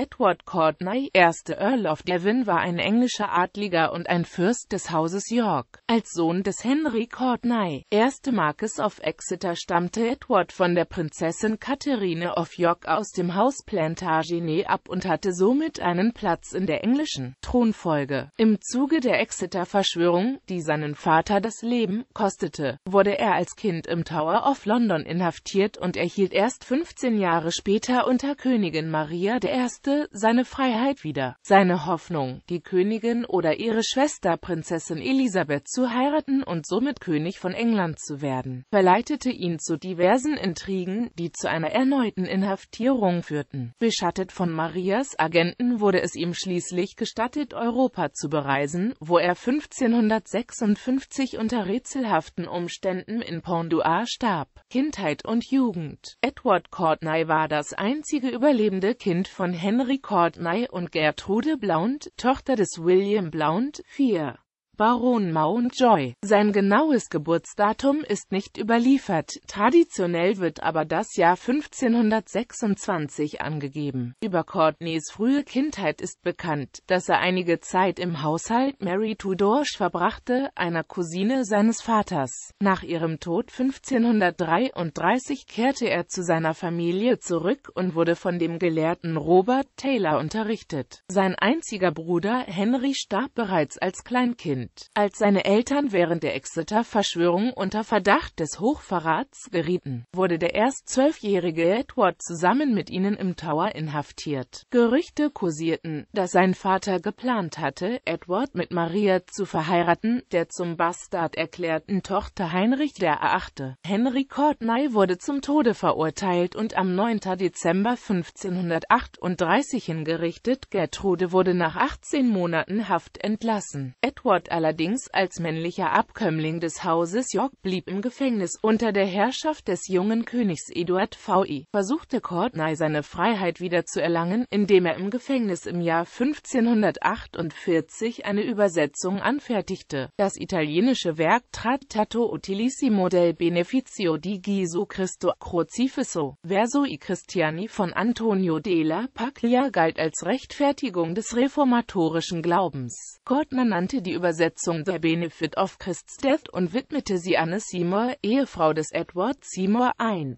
Edward Courtney, erster Earl of Devon, war ein englischer Adliger und ein Fürst des Hauses York. Als Sohn des Henry Courtney, erste Marquess of Exeter, stammte Edward von der Prinzessin Katharine of York aus dem Haus Plantagenet ab und hatte somit einen Platz in der englischen Thronfolge. Im Zuge der Exeter-Verschwörung, die seinen Vater das Leben kostete, wurde er als Kind im Tower of London inhaftiert und erhielt erst 15 Jahre später unter Königin Maria I Verluste seine Freiheit wieder. Seine Hoffnung, die Königin oder ihre Schwester Prinzessin Elisabeth zu heiraten und somit König von England zu werden, verleitete ihn zu diversen Intrigen, die zu einer erneuten Inhaftierung führten. Beschattet von Marias Agenten wurde es ihm schließlich gestattet, Europa zu bereisen, wo er 1556 unter rätselhaften Umständen in Pondoua starb. Kindheit und Jugend Edward Courtney war das einzige überlebende Kind von Henry Henry Courtney und Gertrude Blount, Tochter des William Blount, 4. Baron Mountjoy. Sein genaues Geburtsdatum ist nicht überliefert, traditionell wird aber das Jahr 1526 angegeben. Über Courtneys frühe Kindheit ist bekannt, dass er einige Zeit im Haushalt Mary Tudor verbrachte, einer Cousine seines Vaters. Nach ihrem Tod 1533 kehrte er zu seiner Familie zurück und wurde von dem Gelehrten Robert Taylor unterrichtet. Sein einziger Bruder Henry starb bereits als Kleinkind. England, als seine Eltern während der Exeter-Verschwörung unter Verdacht des Hochverrats gerieten, wurde der erst zwölfjährige Edward zusammen mit ihnen im Tower inhaftiert. Gerüchte kursierten, dass sein Vater geplant hatte, Edward mit Maria zu verheiraten, der zum Bastard erklärten Tochter Heinrich der Achte. Henry Courtney wurde zum Tode verurteilt und am 9. Dezember 1538 hingerichtet. Gertrude wurde nach 18 Monaten Haft entlassen. Edward allerdings als männlicher Abkömmling des Hauses York, blieb im Gefängnis unter der Herrschaft des jungen Königs Eduard VI, versuchte Courtenay seine Freiheit wieder zu erlangen, indem er im Gefängnis im Jahr 1548 eine Übersetzung anfertigte. Das italienische Werk trat Trattato Utilissimo del Beneficio di Gesù Cristo Crocifisso, Verso i Cristiani von Antonio della Paglia galt als Rechtfertigung des reformatorischen Glaubens. Courtenay nannte die Übersetzung Umsetzung der Benefit of Christ's Death und widmete sie Anne Seymour, Ehefrau des Edward Seymour I.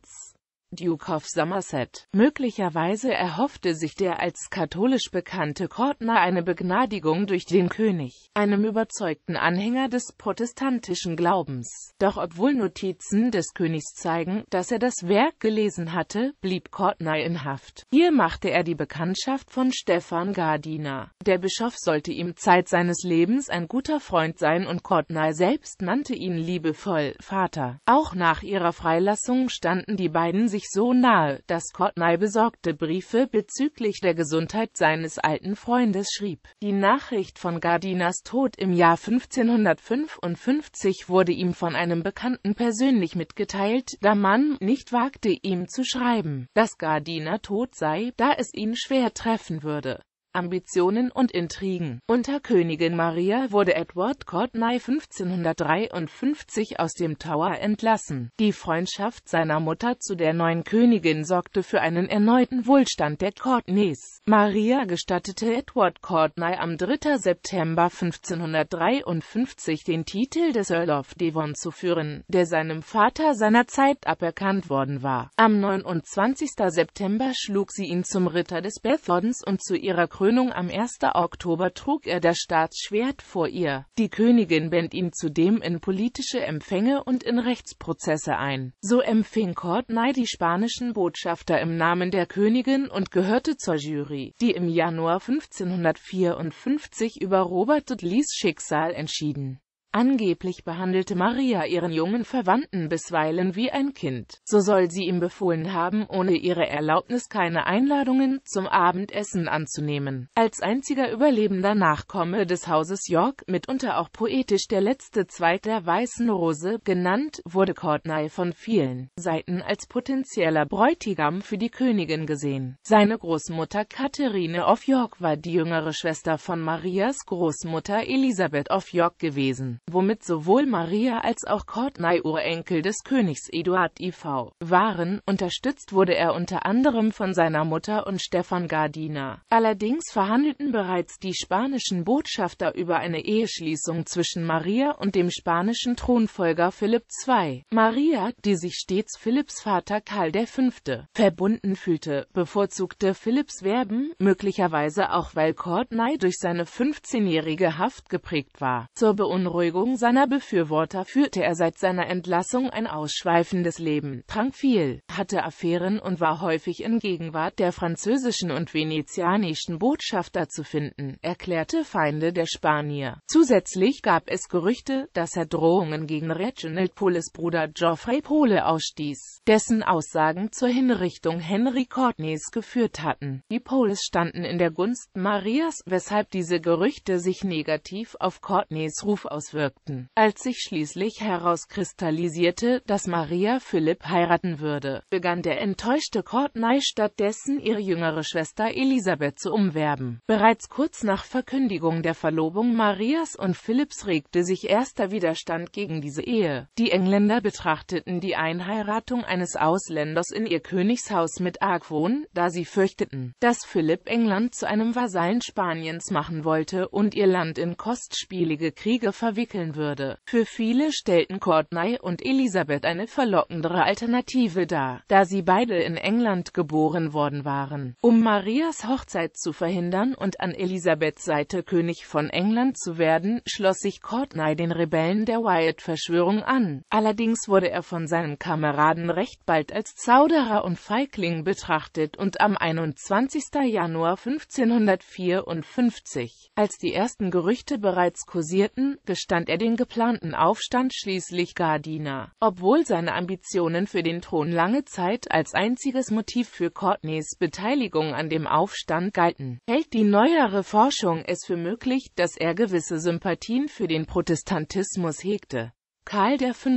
Duke of Somerset. Möglicherweise erhoffte sich der als katholisch bekannte Courtney eine Begnadigung durch den König, einem überzeugten Anhänger des protestantischen Glaubens. Doch obwohl Notizen des Königs zeigen, dass er das Werk gelesen hatte, blieb Courtney in Haft. Hier machte er die Bekanntschaft von Stefan Gardiner. Der Bischof sollte ihm Zeit seines Lebens ein guter Freund sein und Courtney selbst nannte ihn liebevoll Vater. Auch nach ihrer Freilassung standen die beiden sich wirklich so nahe, dass Courtney besorgte Briefe bezüglich der Gesundheit seines alten Freundes schrieb. Die Nachricht von Gardinas Tod im Jahr 1555 wurde ihm von einem Bekannten persönlich mitgeteilt, da man nicht wagte ihm zu schreiben, dass Gardiner tot sei, da es ihn schwer treffen würde. Ambitionen und Intrigen. Unter Königin Maria wurde Edward Courtney 1553 aus dem Tower entlassen. Die Freundschaft seiner Mutter zu der neuen Königin sorgte für einen erneuten Wohlstand der Courtneys. Maria gestattete Edward Courtney am 3. September 1553 den Titel des Earl of Devon zu führen, der seinem Vater seinerzeit aberkannt worden war. Am 29. September schlug sie ihn zum Ritter des Bethordens und zu ihrer Krönung am 1. Oktober trug er das Staatsschwert vor ihr. Die Königin band ihn zudem in politische Empfänge und in Rechtsprozesse ein. So empfing Courtney die spanischen Botschafter im Namen der Königin und gehörte zur Jury, die im Januar 1554 über Robert Dudleys Schicksal entschieden Angeblich behandelte Maria ihren jungen Verwandten bisweilen wie ein Kind. So soll sie ihm befohlen haben, ohne ihre Erlaubnis keine Einladungen zum Abendessen anzunehmen. Als einziger überlebender Nachkomme des Hauses York, mitunter auch poetisch der letzte Zweig der Weißen Rose genannt, wurde Courtney von vielen Seiten als potenzieller Bräutigam für die Königin gesehen. Seine Großmutter Katharine of York war die jüngere Schwester von Marias Großmutter Elisabeth of York gewesen womit sowohl Maria als auch Courtenay Urenkel des Königs Eduard IV. waren. Unterstützt wurde er unter anderem von seiner Mutter und Stefan Gardiner. Allerdings verhandelten bereits die spanischen Botschafter über eine Eheschließung zwischen Maria und dem spanischen Thronfolger Philipp II. Maria, die sich stets Philipps Vater Karl V. verbunden fühlte, bevorzugte Philipps Werben, möglicherweise auch weil Courtenay durch seine 15-jährige Haft geprägt war. Zur Beunruhigung Überzeugung seiner Befürworter führte er seit seiner Entlassung ein ausschweifendes Leben, trank viel, hatte Affären und war häufig in Gegenwart der französischen und venezianischen Botschafter zu finden, erklärte Feinde der Spanier. Zusätzlich gab es Gerüchte, dass er Drohungen gegen Reginald Poles Bruder Geoffrey Pole ausstieß, dessen Aussagen zur Hinrichtung Henry Courtneys geführt hatten. Die Poles standen in der Gunst Marias, weshalb diese Gerüchte sich negativ auf Courtneys Ruf auswirkten wirkten. Als sich schließlich herauskristallisierte, dass Maria Philipp heiraten würde, begann der enttäuschte Courtney stattdessen ihre jüngere Schwester Elisabeth zu umwerben. Bereits kurz nach Verkündigung der Verlobung Marias und Philipps regte sich erster Widerstand gegen diese Ehe. Die Engländer betrachteten die Einheiratung eines Ausländers in ihr Königshaus mit Argwohn, da sie fürchteten, dass Philipp England zu einem Vasallen Spaniens machen wollte und ihr Land in kostspielige Kriege verwickelte entwickeln würde. Für viele stellten Courtney und Elisabeth eine verlockendere Alternative dar, da sie beide in England geboren worden waren. Um Marias Hochzeit zu verhindern und an Elisabeths Seite König von England zu werden, schloss sich Courtney den Rebellen der Wyatt-Verschwörung an. Allerdings wurde er von seinem Kameraden recht bald als Zauderer und Feigling betrachtet und am 21. Januar 1554, als die ersten Gerüchte bereits kursierten, gestand nannte er den geplanten Aufstand schließlich Gardiner. Obwohl seine Ambitionen für den Thron lange Zeit als einziges Motiv für Courtneys Beteiligung an dem Aufstand galten, hält die neuere Forschung es für möglich, dass er gewisse Sympathien für den Protestantismus hegte Karl V.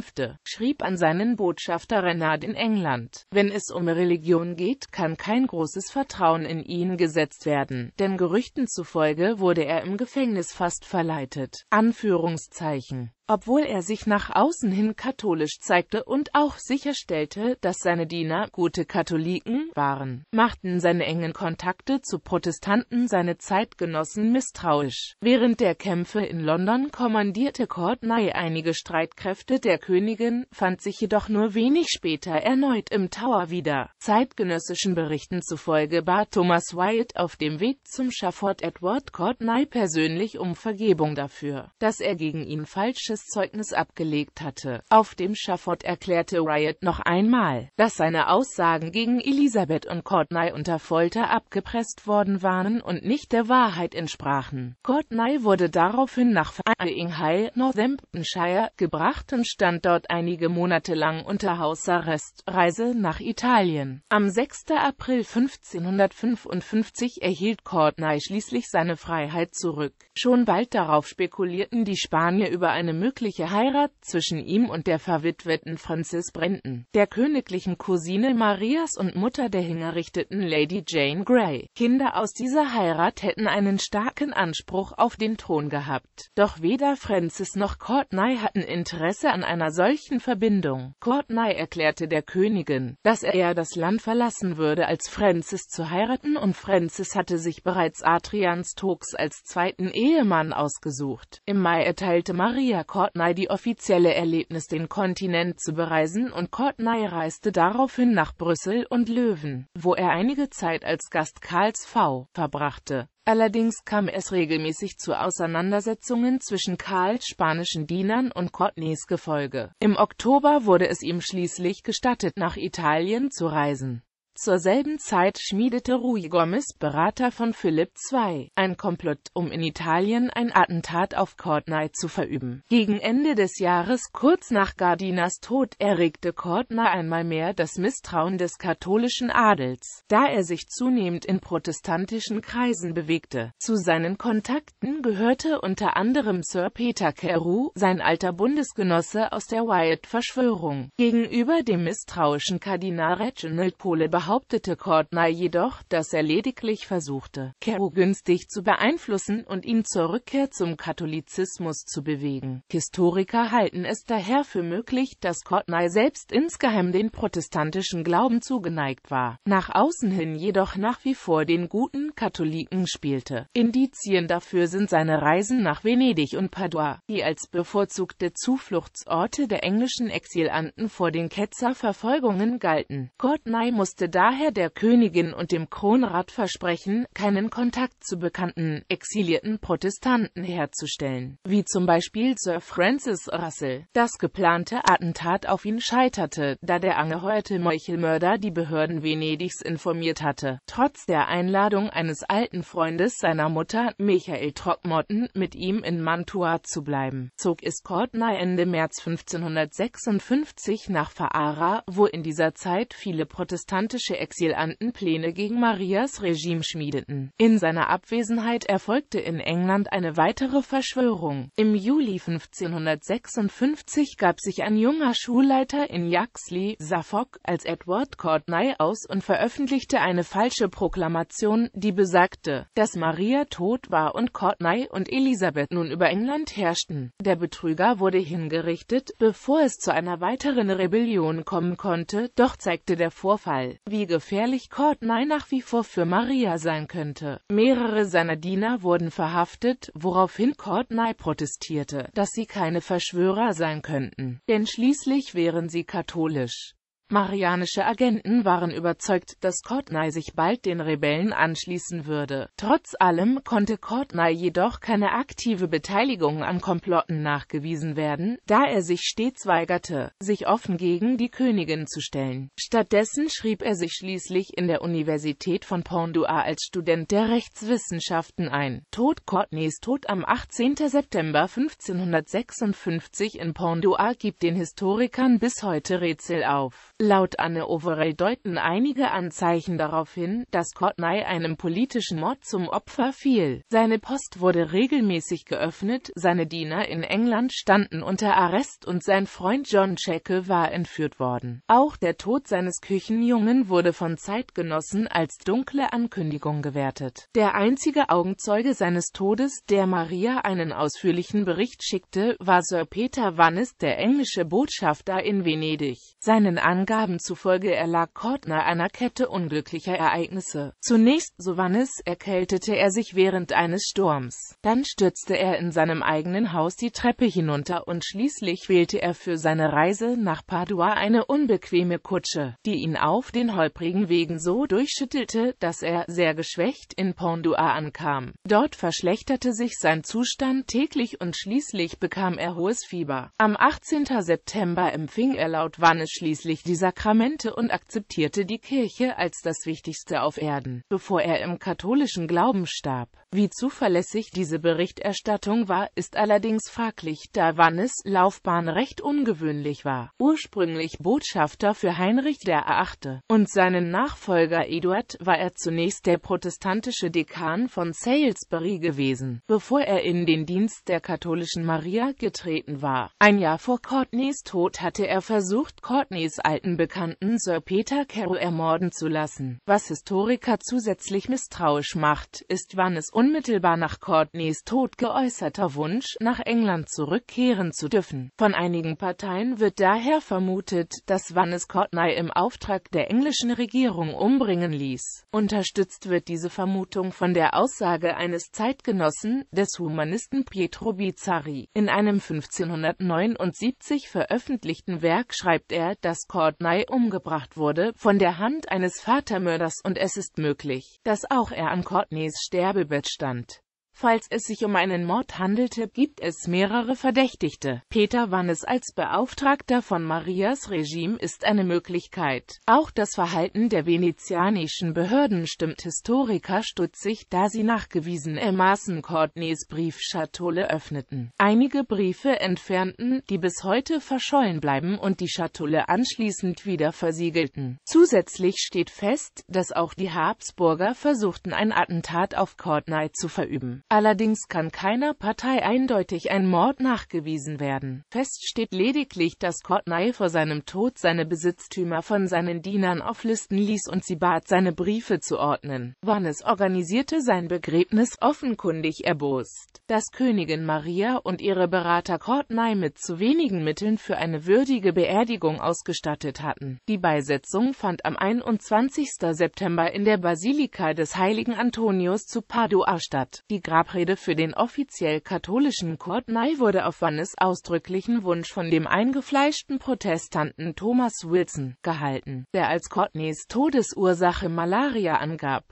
schrieb an seinen Botschafter Renard in England, wenn es um Religion geht, kann kein großes Vertrauen in ihn gesetzt werden, denn Gerüchten zufolge wurde er im Gefängnis fast verleitet. Anführungszeichen obwohl er sich nach außen hin katholisch zeigte und auch sicherstellte, dass seine Diener gute Katholiken waren, machten seine engen Kontakte zu Protestanten seine Zeitgenossen misstrauisch. Während der Kämpfe in London kommandierte Courtney einige Streitkräfte der Königin, fand sich jedoch nur wenig später erneut im Tower wieder. Zeitgenössischen Berichten zufolge bat Thomas Wyatt auf dem Weg zum Schafott Edward Courtney persönlich um Vergebung dafür, dass er gegen ihn falsche falsches Zeugnis abgelegt hatte. Auf dem Schafott erklärte Riot noch einmal, dass seine Aussagen gegen Elisabeth und Courtney unter Folter abgepresst worden waren und nicht der Wahrheit entsprachen. Courtney wurde daraufhin nach Flying Northamptonshire, gebracht und stand dort einige Monate lang unter Hausarrest. Reise nach Italien. Am 6. April 1555 erhielt Courtney schließlich seine Freiheit zurück. Schon bald darauf spekulierten die Spanier über eine mögliche Heirat zwischen ihm und der verwitweten Frances Brandon, der königlichen Cousine Marias und Mutter der hingerichteten Lady Jane Grey. Kinder aus dieser Heirat hätten einen starken Anspruch auf den Thron gehabt. Doch weder Francis noch Courtney hatten Interesse an einer solchen Verbindung. Courtney erklärte der Königin, dass er eher das Land verlassen würde, als Francis zu heiraten und Francis hatte sich bereits Adrian Stokes als zweiten Ehemann ausgesucht. Im Mai erteilte Maria Courtney die offizielle Erlebnis, den Kontinent zu bereisen, und Courtney reiste daraufhin nach Brüssel und Löwen, wo er einige Zeit als Gast Karls V. verbrachte. Allerdings kam es regelmäßig zu Auseinandersetzungen zwischen Karls spanischen Dienern und Courtneys Gefolge. Im Oktober wurde es ihm schließlich gestattet, nach Italien zu reisen. Zur selben Zeit schmiedete Rui Gomes, Berater von Philipp II, ein Komplott, um in Italien ein Attentat auf Courtney zu verüben. Gegen Ende des Jahres, kurz nach Gardinas Tod, erregte Courtney einmal mehr das Misstrauen des katholischen Adels, da er sich zunehmend in protestantischen Kreisen bewegte. Zu seinen Kontakten gehörte unter anderem Sir Peter Carew, sein alter Bundesgenosse aus der Wyatt-Verschwörung. Gegenüber dem misstrauischen Kardinal Reginald Pole behauptete Courtney jedoch, dass er lediglich versuchte, Carew günstig zu beeinflussen und ihn zur Rückkehr zum Katholizismus zu bewegen. Historiker halten es daher für möglich, dass Courtney selbst insgeheim den protestantischen Glauben zugeneigt war, nach außen hin jedoch nach wie vor den guten Katholiken spielte. Indizien dafür sind seine Reisen nach Venedig und Padua, die als bevorzugte Zufluchtsorte der englischen Exilanten vor den Ketzerverfolgungen galten. Courtney musste daher der Königin und dem Kronrat versprechen, keinen Kontakt zu bekannten, exilierten Protestanten herzustellen, wie zum Beispiel Sir Francis Russell. Das geplante Attentat auf ihn scheiterte, da der angeheuerte Meuchelmörder die Behörden Venedigs informiert hatte. Trotz der Einladung eines alten Freundes seiner Mutter, Michael Throckmorton, mit ihm in Mantua zu bleiben, zog es Courtney Ende März 1556 nach Faara, wo in dieser Zeit viele protestantische persische Exilanten Pläne gegen Marias Regime schmiedeten. In seiner Abwesenheit erfolgte in England eine weitere Verschwörung. Im Juli 1556 gab sich ein junger Schulleiter in Yaxley, Suffolk, als Edward Courtney aus und veröffentlichte eine falsche Proklamation, die besagte, dass Maria tot war und Courtney und Elisabeth nun über England herrschten. Der Betrüger wurde hingerichtet, bevor es zu einer weiteren Rebellion kommen konnte, doch zeigte der Vorfall, wie gefährlich Courtney nach wie vor für Maria sein könnte. Mehrere seiner Diener wurden verhaftet, woraufhin Courtney protestierte, dass sie keine Verschwörer sein könnten, denn schließlich wären sie katholisch. Marianische Agenten waren überzeugt, dass Courtney sich bald den Rebellen anschließen würde. Trotz allem konnte Courtney jedoch keine aktive Beteiligung an Komplotten nachgewiesen werden, da er sich stets weigerte, sich offen gegen die Königin zu stellen. Stattdessen schrieb er sich schließlich in der Universität von Pondua als Student der Rechtswissenschaften ein. Tod Courtneys Tod am 18. September 1556 in Pondua gibt den Historikern bis heute Rätsel auf. Laut Anne Overell deuten einige Anzeichen darauf hin, dass Courtney einem politischen Mord zum Opfer fiel. Seine Post wurde regelmäßig geöffnet, seine Diener in England standen unter Arrest und sein Freund John Shackel war entführt worden. Auch der Tod seines Küchenjungen wurde von Zeitgenossen als dunkle Ankündigung gewertet. Der einzige Augenzeuge seines Todes, der Maria einen ausführlichen Bericht schickte, war Sir Peter Wannes, der englische Botschafter in Venedig. Seinen Angriff Angaben zufolge erlag Kortner einer Kette unglücklicher Ereignisse. Zunächst, so Wannes, erkältete er sich während eines Sturms. Dann stürzte er in seinem eigenen Haus die Treppe hinunter und schließlich wählte er für seine Reise nach Padua eine unbequeme Kutsche, die ihn auf den holprigen Wegen so durchschüttelte, dass er, sehr geschwächt, in Pandua ankam. Dort verschlechterte sich sein Zustand täglich und schließlich bekam er hohes Fieber. Am 18. September empfing er laut Wannes schließlich die die Sakramente und akzeptierte die Kirche als das Wichtigste auf Erden, bevor er im katholischen Glauben starb. Wie zuverlässig diese Berichterstattung war, ist allerdings fraglich, da Wannes Laufbahn recht ungewöhnlich war. Ursprünglich Botschafter für Heinrich der Achte und seinen Nachfolger Eduard war er zunächst der protestantische Dekan von Salisbury gewesen, bevor er in den Dienst der katholischen Maria getreten war. Ein Jahr vor Courtneys Tod hatte er versucht, Courtneys alten Bekannten Sir Peter Carew ermorden zu lassen. Was Historiker zusätzlich misstrauisch macht, ist Wannes unmittelbar nach Courtneys Tod geäußerter Wunsch, nach England zurückkehren zu dürfen. Von einigen Parteien wird daher vermutet, dass Vannes Courtney im Auftrag der englischen Regierung umbringen ließ. Unterstützt wird diese Vermutung von der Aussage eines Zeitgenossen, des Humanisten Pietro Bizzari. In einem 1579 veröffentlichten Werk schreibt er, dass Courtney umgebracht wurde, von der Hand eines Vatermörders und es ist möglich, dass auch er an Courtneys Sterbebett Abstand Falls es sich um einen Mord handelte, gibt es mehrere Verdächtigte. Peter Wannes als Beauftragter von Marias Regime ist eine Möglichkeit. Auch das Verhalten der venezianischen Behörden stimmt Historiker stutzig, da sie nachgewiesen ermaßen Courtneys Briefschatulle öffneten, einige Briefe entfernten, die bis heute verschollen bleiben und die Schatulle anschließend wieder versiegelten. Zusätzlich steht fest, dass auch die Habsburger versuchten ein Attentat auf Courtney zu verüben. Allerdings kann keiner Partei eindeutig ein Mord nachgewiesen werden. Fest steht lediglich, dass Courtney vor seinem Tod seine Besitztümer von seinen Dienern auflisten ließ und sie bat, seine Briefe zu ordnen. Vannes organisierte sein Begräbnis, offenkundig erbost, dass Königin Maria und ihre Berater Courtney mit zu wenigen Mitteln für eine würdige Beerdigung ausgestattet hatten. Die Beisetzung fand am 21. September in der Basilika des heiligen Antonius zu Padua statt. Die Grabrede für den offiziell katholischen Courtney wurde auf Vannes ausdrücklichen Wunsch von dem eingefleischten Protestanten Thomas Wilson gehalten, der als Courtneys Todesursache Malaria angab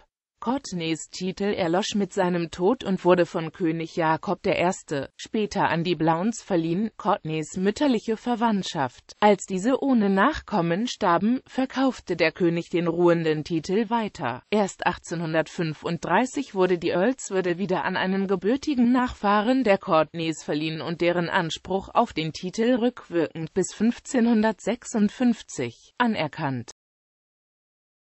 Courtenays Titel erlosch mit seinem Tod und wurde von König Jakob I. später an die Blauns verliehen, Courtenays mütterliche Verwandtschaft. Als diese ohne Nachkommen starben, verkaufte der König den ruhenden Titel weiter. Erst 1835 wurde die Earlswürde wieder an einen gebürtigen Nachfahren der Courtenays verliehen und deren Anspruch auf den Titel rückwirkend bis 1556 anerkannt.